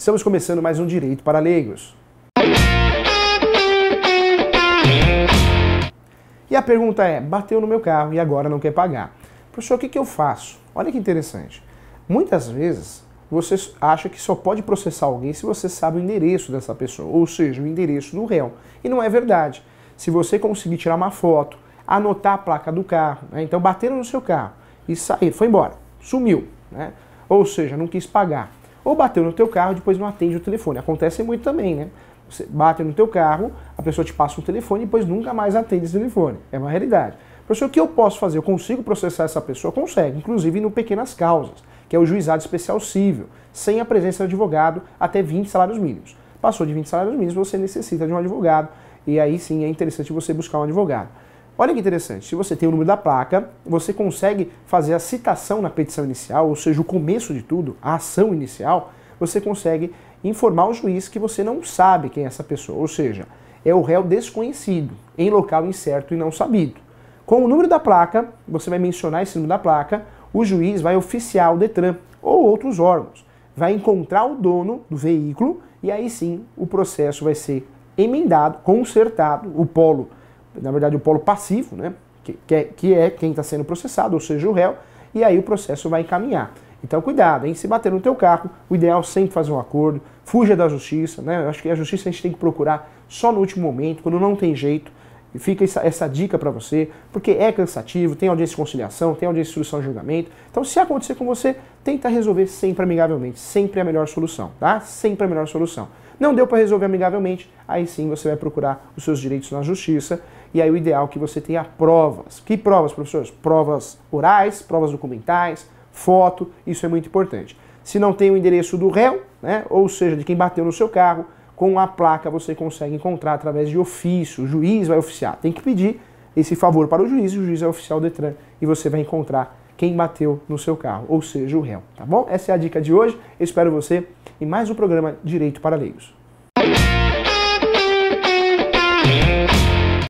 Estamos começando mais um Direito para Leigos. E a pergunta é: bateu no meu carro e agora não quer pagar. Professor, o que, que eu faço? Olha que interessante. Muitas vezes você acha que só pode processar alguém se você sabe o endereço dessa pessoa, ou seja, o endereço do réu. E não é verdade. Se você conseguir tirar uma foto, anotar a placa do carro, né? então bateram no seu carro e sair, foi embora, sumiu, né? ou seja, não quis pagar. Ou bateu no teu carro, e depois não atende o telefone. Acontece muito também, né? Você bate no teu carro, a pessoa te passa um telefone e depois nunca mais atende esse telefone. É uma realidade. Professor, o que eu posso fazer? Eu consigo processar essa pessoa? Consegue, inclusive no pequenas causas, que é o juizado especial civil, sem a presença de advogado, até 20 salários mínimos. Passou de 20 salários mínimos, você necessita de um advogado. E aí sim é interessante você buscar um advogado. Olha que interessante, se você tem o número da placa, você consegue fazer a citação na petição inicial, ou seja, o começo de tudo, a ação inicial, você consegue informar o juiz que você não sabe quem é essa pessoa, ou seja, é o réu desconhecido, em local incerto e não sabido. Com o número da placa, você vai mencionar esse número da placa, o juiz vai oficiar o Detran ou outros órgãos, vai encontrar o dono do veículo e aí sim o processo vai ser emendado, consertado, o polo na verdade, o polo passivo, né? que, que, é, que é quem está sendo processado, ou seja, o réu, e aí o processo vai encaminhar. Então cuidado, hein? Se bater no teu carro, o ideal é sempre fazer um acordo, fuja da justiça, né? Eu acho que a justiça a gente tem que procurar só no último momento, quando não tem jeito. E fica essa, essa dica para você, porque é cansativo, tem audiência de conciliação, tem audiência de instrução de julgamento. Então, se acontecer com você, tenta resolver sempre amigavelmente, sempre a melhor solução, tá? Sempre a melhor solução. Não deu para resolver amigavelmente, aí sim você vai procurar os seus direitos na justiça e aí o ideal é que você tenha provas. Que provas, professores? Provas orais, provas documentais, foto, isso é muito importante. Se não tem o endereço do réu, né, ou seja, de quem bateu no seu carro, com a placa você consegue encontrar através de ofício, o juiz vai oficiar. Tem que pedir esse favor para o juiz, o juiz é oficial do Detran e você vai encontrar quem bateu no seu carro, ou seja, o réu, tá bom? Essa é a dica de hoje. Eu espero você em mais um programa Direito para Leigos.